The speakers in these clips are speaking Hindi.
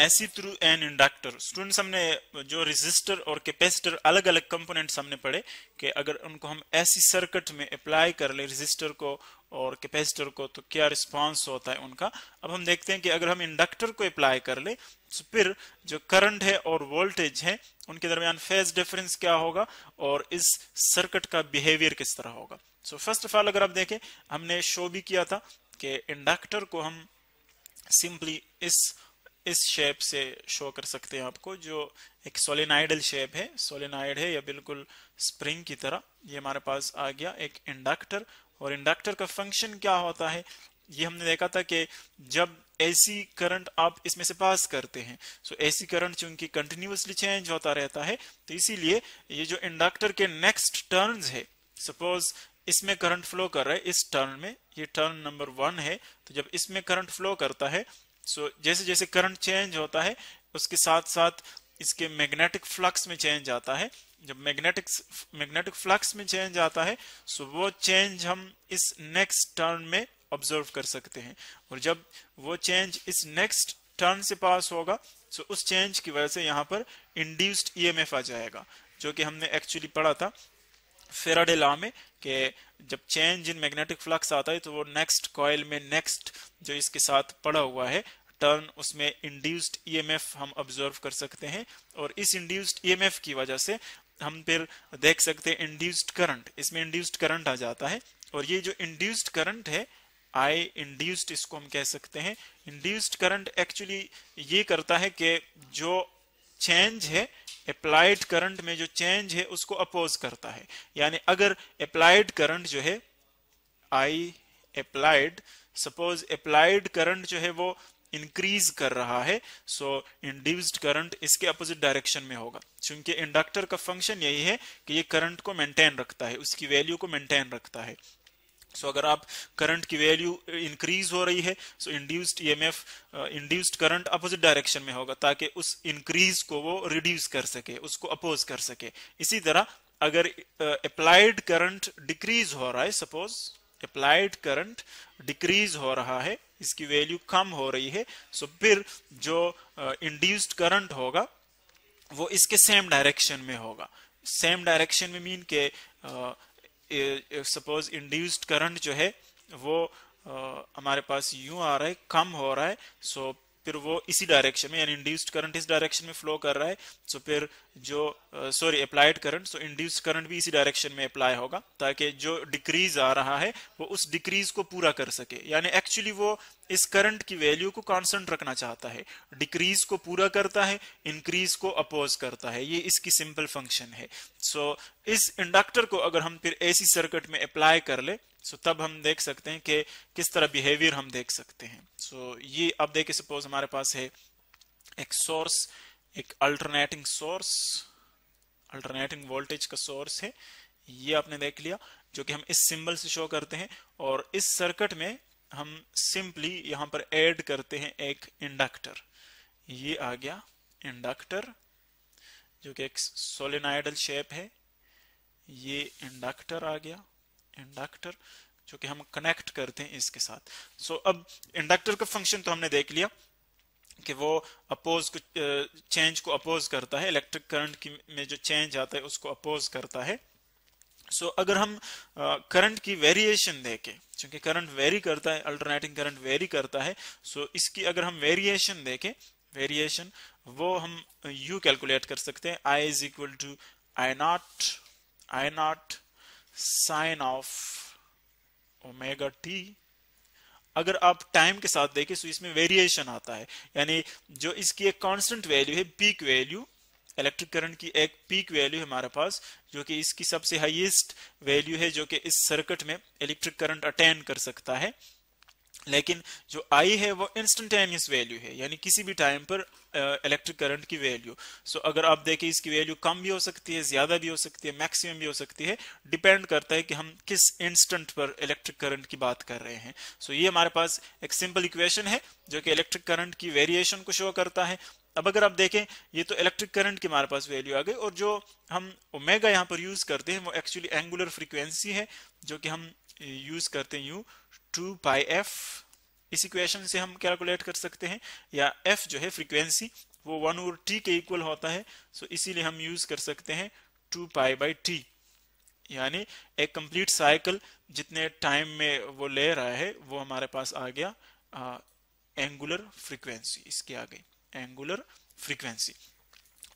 AC through an inductor students हमने जो रेजिस्टर और कैपेसिटर अलग अलग कंपोनेंट्स हमने पढ़े कि अगर उनको हम एसी सर्किट में अप्लाई कर ले रेजिस्टर को और कैपेसिटर को तो क्या रिस्पांस होता है उनका अब हम देखते हैं कि अगर हम इंडक्टर को अप्लाई कर ले तो फिर जो करंट है और वोल्टेज है उनके दरमियान फेज डिफरेंस क्या होगा और इस सर्किट का बिहेवियर किस तरह होगा सो फर्स्ट ऑफ ऑल अगर आप देखें हमने शो भी किया था कि इंडक्टर को हम सिंपली इस इस शेप से शो कर सकते हैं आपको जो एक सोलिनाइडल शेप है सोलिनाइड है या बिल्कुल स्प्रिंग की तरह ये हमारे पास आ गया एक इंडक्टर और इंडक्टर का फंक्शन क्या होता है ये हमने देखा था कि जब एसी करंट आप इसमें से पास करते हैं सो एसी करंट चूंकि कंटिन्यूसली चेंज होता रहता है तो इसीलिए ये जो इंडक्टर के नेक्स्ट टर्न है सपोज इसमें करंट फ्लो कर रहा है इस टर्न में ये टर्न नंबर वन है तो जब इसमें करंट फ्लो करता है सो जैसे जैसे करंट चेंज होता है उसके साथ साथ इसके मैग्नेटिक फ्लक्स में चेंज आता है जब मैग्नेटिक मैग्नेटिक फ्लक्स में चेंज आता है सो वो चेंज हम इस नेक्स्ट टर्न में ऑब्जर्व कर सकते हैं और जब वो चेंज इस नेक्स्ट टर्न से पास होगा सो उस चेंज की वजह से यहाँ पर इंड्यूस्ड ईएमएफ e आ जाएगा जो कि हमने एक्चुअली पढ़ा था फेराडे लॉ में कि जब चेंज इन मैग्नेटिक फ्लक्स आता है तो वो नेक्स्ट कॉयल में नेक्स्ट जो इसके साथ पड़ा हुआ है टर्न उसमें इंड्यूस्ड ईएमएफ e हम ऑब्जर्व कर सकते हैं और इस इंड्यूस्ड ईएमएफ e की वजह से हम फिर देख सकते हैं इंड्यूस्ड करंट इसमें इंड्यूस्ड करंट आ जाता है और ये जो इंड्यूस्ड करंट है आई इंड्यूस्ड इसको हम कह सकते हैं इंड्यूस्ड करंट एक्चुअली ये करता है कि जो चेंज है अप्लाइड करंट में जो चेंज है उसको अपोज करता है यानी अगर अप्लाइड करंट जो है I applied suppose applied current जो है वो इंक्रीज कर रहा है सो इंड्यूस्ड करंट इसके अपोजिट डायरेक्शन में होगा क्योंकि इंडक्टर का फंक्शन यही है कि ये करंट को मेंटेन रखता है उसकी वैल्यू को मेंटेन रखता है सो अगर आप करंट की वैल्यू इंक्रीज uh, हो रही है so induced EMF induced current opposite direction में होगा ताकि उस इंक्रीज को वो रिड्यूस कर सके उसको अपोज कर सके इसी तरह अगर अप्लाइड करंट डिक्रीज हो रहा है सपोज अप्लाइड करंट डिक्रीज हो रहा है इसकी वैल्यू कम हो रही है सो so फिर जो इंड्यूस्ड uh, करंट होगा वो इसके सेम डायरेक्शन में होगा सेम डायरेक्शन में मीन के uh, सपोज इंड्यूस्ड करंट जो है वो हमारे पास यूं आ रहा है कम हो रहा है सो so, फिर वो इसी डायरेक्शन में यानी इंड्यूस्ड करंट इस डायरेक्शन में फ्लो कर रहा है सो so, फिर जो sorry applied current so induce current भी इसी डायरेक्शन में अप्लाई होगा ताकि जो डिक्रीज आ रहा है वो उस डिक्रीज को पूरा कर सके यानी एक्चुअली वो इस करंट की वैल्यू को कांस्टेंट रखना चाहता है डिक्रीज को पूरा करता है इंक्रीज को अपोज करता है ये इसकी सिंपल फंक्शन है सो so, इस इंडक्टर को अगर हम फिर एसी सर्किट में अप्लाई कर ले सो so, तब हम देख सकते हैं कि किस तरह बिहेवियर हम देख सकते हैं सो so, ये अब देखिए सपोज हमारे पास है एक सोर्स एक अल्टरनेटिंग सोर्स अल्टरनेटिंग वोल्टेज का सोर्स है ये आपने देख लिया जो कि हम इस सिंबल से शो करते हैं और इस सर्किट में हम सिंपली यहां पर ऐड करते हैं एक इंडक्टर ये आ गया इंडक्टर जो कि एक सोलिनाइडल शेप है ये इंडक्टर आ गया इंडक्टर जो कि हम कनेक्ट करते हैं इसके साथ सो so, अब इंडक्टर का फंक्शन तो हमने देख लिया कि वो अपोज को चेंज को अपोज करता है इलेक्ट्रिक करंट की में जो चेंज आता है उसको अपोज करता है सो so, अगर हम करंट की वेरिएशन देखें क्योंकि करंट वेरी करता है अल्टरनेटिंग करंट वेरी करता है सो so इसकी अगर हम वेरिएशन देखें वेरिएशन वो हम यू कैलकुलेट कर सकते हैं I is equal to I naught I naught sine of omega T अगर आप टाइम के साथ देखें तो इसमें वेरिएशन आता है यानी जो इसकी एक कांस्टेंट वैल्यू है पीक वैल्यू इलेक्ट्रिक करंट की एक पीक वैल्यू हमारे पास जो कि इसकी सबसे हाईएस्ट वैल्यू है जो कि इस सर्किट में इलेक्ट्रिक करंट अटेंड कर सकता है लेकिन जो आई है वो इंस्टेंटेनियस वैल्यू है यानी किसी भी टाइम पर इलेक्ट्रिक uh, करंट की वैल्यू सो so, अगर आप देखें इसकी वैल्यू कम भी हो सकती है ज्यादा भी हो सकती है मैक्सिमम भी हो सकती है डिपेंड करता है कि हम किस इंस्टेंट पर इलेक्ट्रिक करंट की बात कर रहे हैं सो so, ये हमारे पास एक सिंपल इक्वेशन है जो कि इलेक्ट्रिक करंट की वेरिएशन को शो करता है अब अगर आप देखें ये तो इलेक्ट्रिक करंट की हमारे पास वैल्यू आ गई और जो हम ओमेगा यहाँ पर यूज करते हैं वो एक्चुअली एंगुलर फ्रिक्वेंसी है जो कि हम यूज करते हैं यू टू बाई एफ इस इक्वेशन से हम कैलकुलेट कर सकते हैं या एफ जो है फ्रीक्वेंसी वो वन ओवर टी के इक्वल होता है सो so इसीलिए हम यूज कर सकते हैं टू पाई बाई टी यानी एक कंप्लीट साइकिल जितने टाइम में वो ले रहा है वो हमारे पास आ गया एंगुलर फ्रीक्वेंसी इसके आ गई एंगुलर फ्रीक्वेंसी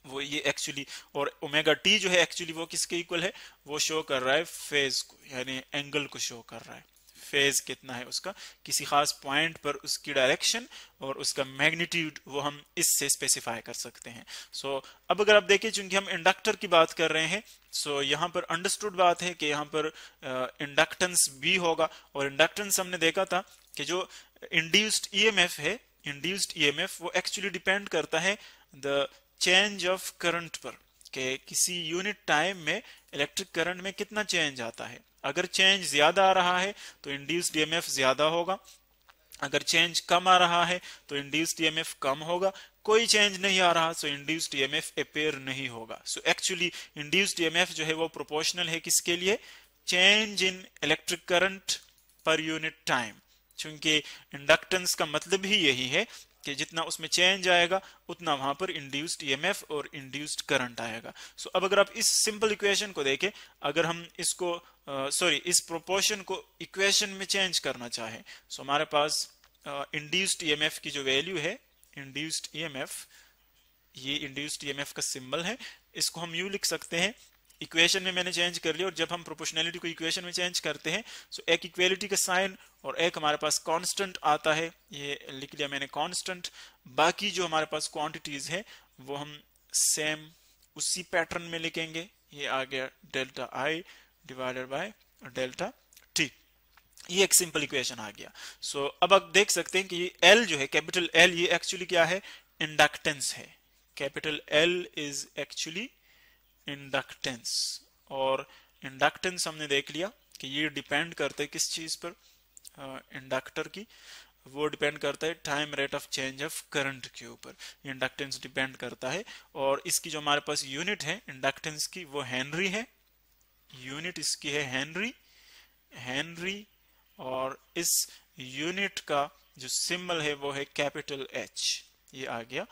वो ये एक्चुअली और ओमेगा टी जो है एक्चुअली वो किसके इक्वल है वो शो कर रहा है फेज को यानी एंगल को शो कर रहा है फेज कितना है उसका किसी खास पॉइंट पर उसकी डायरेक्शन और उसका मैग्नीट्यूड वो हम इससे स्पेसिफाई कर सकते हैं सो so, अब अगर आप देखें चूंकि हम इंडक्टर की बात कर रहे हैं सो so, यहाँ पर अंडरस्टूड बात है कि यहाँ पर इंडक्टेंस uh, भी होगा और इंडक्टेंस हमने देखा था कि जो इंड्यूस्ड ई e है इंड्यूस्ड ई e वो एक्चुअली डिपेंड करता है द चेंज ऑफ करंट पर कि किसी यूनिट टाइम में इलेक्ट्रिक करंट में कितना चेंज आता है अगर चेंज ज्यादा आ रहा है तो इंड्यूस डीएमएफ ज्यादा होगा अगर चेंज कम आ रहा है तो इंड्यूस डीएमएफ कम होगा कोई चेंज नहीं आ रहा सो इंड्यूस डीएमएफ अपेयर नहीं होगा सो एक्चुअली इंड्यूस डीएमएफ जो है वो प्रोपोर्शनल है किसके लिए change in electric current per unit time चूंकि इंडक्टेंस का मतलब ही यही है कि जितना उसमें चेंज आएगा उतना वहां पर इंड्यूस्ड ईएमएफ और इंड्यूस्ड करंट आएगा सो so, अब अगर आप इस सिंपल इक्वेशन को देखें अगर हम इसको सॉरी uh, इस प्रोपोर्शन को इक्वेशन में चेंज करना चाहें सो so, हमारे पास इंड्यूस्ड uh, ईएमएफ की जो वैल्यू है इंड्यूस्ड ईएमएफ ये इंड्यूस्ड ईएमएफ का सिंबल है इसको हम यू लिख सकते हैं इक्वेशन में मैंने चेंज कर लिया और जब हम प्रोपोर्शनैलिटी को इक्वेशन में चेंज करते हैं तो एक इक्वेलिटी का साइन और एक हमारे पास कांस्टेंट आता है ये लिख लिया मैंने कांस्टेंट बाकी जो हमारे पास क्वांटिटीज है वो हम सेम उसी पैटर्न में लिखेंगे ये आ गया delta I divided by delta T ये एक सिंपल इक्वेशन आ गया सो so, अब आप देख सकते हैं कि एल जो है कैपिटल एल ये एक्चुअली क्या है इंडक्टेंस है capital L is actually inductance और इंडक्टेंस हमने देख लिया कि ये डिपेंड करते है किस चीज़ पर इंडक्टर की वो डिपेंड करता है time rate of change of current के ऊपर इंडक्टेंस डिपेंड करता है और इसकी जो हमारे पास यूनिट है इंडक्टेंस की वो हेनरी है यूनिट इसकी है हेनरी हेनरी और इस यूनिट का जो सिंबल है वो है कैपिटल एच ये आ गया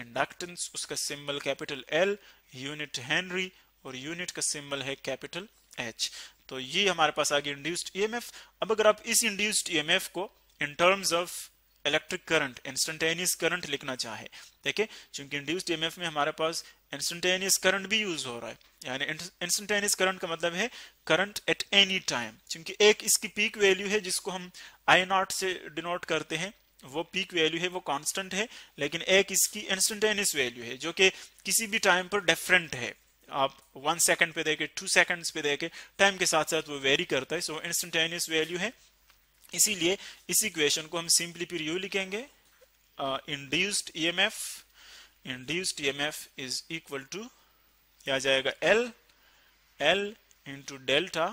इंडक्टेंस उसका symbol capital L unit henry और यूनिट का सिंबल है कैपिटल एच तो ये हमारे पास आगे इंड्यूस्ड ईएमएफ अब अगर आप इस इंड्यूस्ड ईएमएफ को in terms of electric current instantaneous current लिखना चाहे देखिए क्योंकि इंड्यूस्ड ईएमएफ में हमारे पास इंस्टेंटेनियस करंट भी यूज हो रहा है यानी इंस्टेंटेनियस करंट का मतलब है करंट एट एनी टाइम क्योंकि एक इसकी पीक वैल्यू है जिसको हम आई नॉट से डिनोट करते हैं वो पीक वैल्यू है वो कांस्टेंट है लेकिन एक इसकी इंस्टेंटेनियस वैल्यू है जो कि किसी भी टाइम पर डिफरेंट है आप वन सेकंड पे देखे टू सेकंड्स पे देखे टाइम के साथ साथ वो वेरी करता है सो इंस्टेंटेनियस वैल्यू है इसीलिए इस इक्वेशन को हम सिंपली फिर यू लिखेंगे induced E M F induced E M F is equal to आ जाएगा L L into delta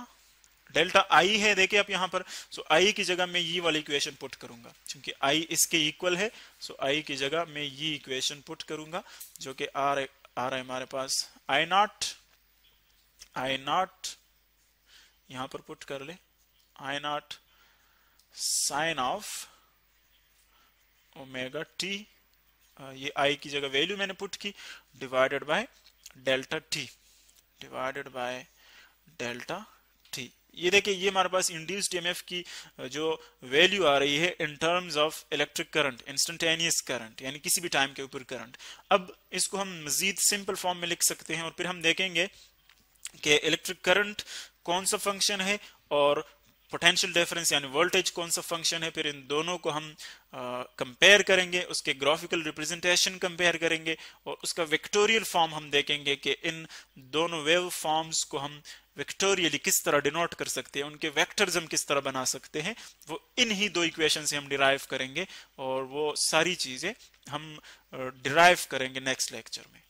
delta I है देखिए आप यहाँ पर सो आई की जगह मैं ये वाली इक्वेशन पुट करूंगा क्योंकि आई इसके इक्वल है सो आई की जगह मैं ये इक्वेशन पुट करूंगा जो कि आर आ रहा है हमारे पास आई नॉट आई नॉट यहां पर पुट कर ले I naught sine of omega T ये आई की जगह वैल्यू मैंने पुट की divided by delta T divided by delta T ये देखिए ये हमारे पास इंड्यूस्ड ईएमएफ की जो वैल्यू आ रही है in terms of electric current instantaneous current यानी किसी भी टाइम के ऊपर करंट अब इसको हम मजीद सिंपल फॉर्म में लिख सकते हैं और फिर हम देखेंगे कि इलेक्ट्रिक करंट कौन सा फंक्शन है और पोटेंशियल डिफरेंस यानी वोल्टेज कौन सा फंक्शन है फिर इन दोनों को हम कंपेयर करेंगे उसके ग्राफिकल रिप्रेजेंटेशन कंपेयर करेंगे और उसका विक्टोरियल फॉर्म हम देखेंगे कि इन दोनों वेव फॉर्म्स को हम विक्टोरियली किस तरह डिनोट कर सकते हैं उनके वेक्टर्स हम किस तरह बना सकते हैं वो इन ही दो इक्वेशन से हम डिराइव करेंगे और वो सारी चीज़ें हम डिराइव करेंगे नेक्स्ट लेक्चर में